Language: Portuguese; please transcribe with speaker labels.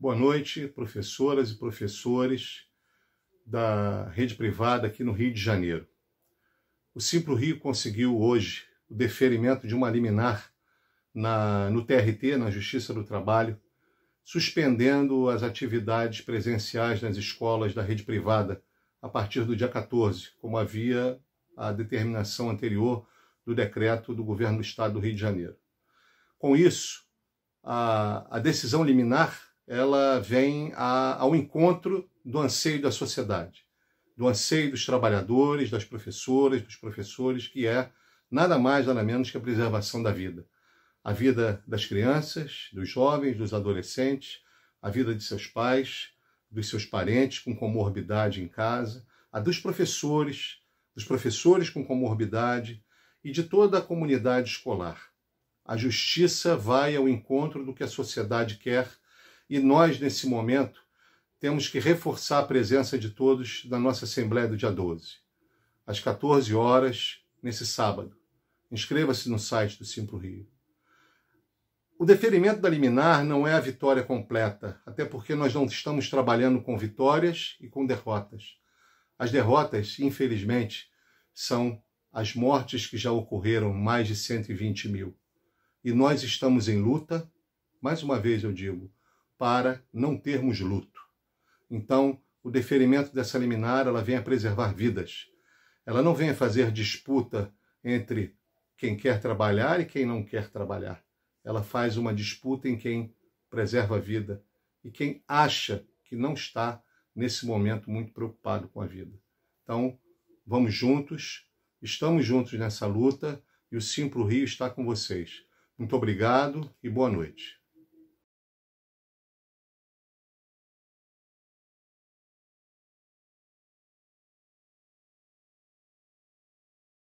Speaker 1: Boa noite, professoras e professores da rede privada aqui no Rio de Janeiro. O Simplo Rio conseguiu hoje o deferimento de uma liminar na, no TRT, na Justiça do Trabalho, suspendendo as atividades presenciais nas escolas da rede privada a partir do dia 14, como havia a determinação anterior do decreto do governo do Estado do Rio de Janeiro. Com isso, a, a decisão liminar ela vem a, ao encontro do anseio da sociedade, do anseio dos trabalhadores, das professoras, dos professores, que é nada mais, nada menos que a preservação da vida. A vida das crianças, dos jovens, dos adolescentes, a vida de seus pais, dos seus parentes com comorbidade em casa, a dos professores, dos professores com comorbidade e de toda a comunidade escolar. A justiça vai ao encontro do que a sociedade quer e nós, nesse momento, temos que reforçar a presença de todos na nossa Assembleia do dia 12, às 14 horas, nesse sábado. Inscreva-se no site do Simpro Rio. O deferimento da liminar não é a vitória completa, até porque nós não estamos trabalhando com vitórias e com derrotas. As derrotas, infelizmente, são as mortes que já ocorreram, mais de 120 mil. E nós estamos em luta, mais uma vez eu digo, para não termos luto. Então, o deferimento dessa liminar, ela vem a preservar vidas. Ela não vem a fazer disputa entre quem quer trabalhar e quem não quer trabalhar. Ela faz uma disputa em quem preserva a vida e quem acha que não está nesse momento muito preocupado com a vida. Então, vamos juntos, estamos juntos nessa luta e o Simplo Rio está com vocês. Muito obrigado e boa noite.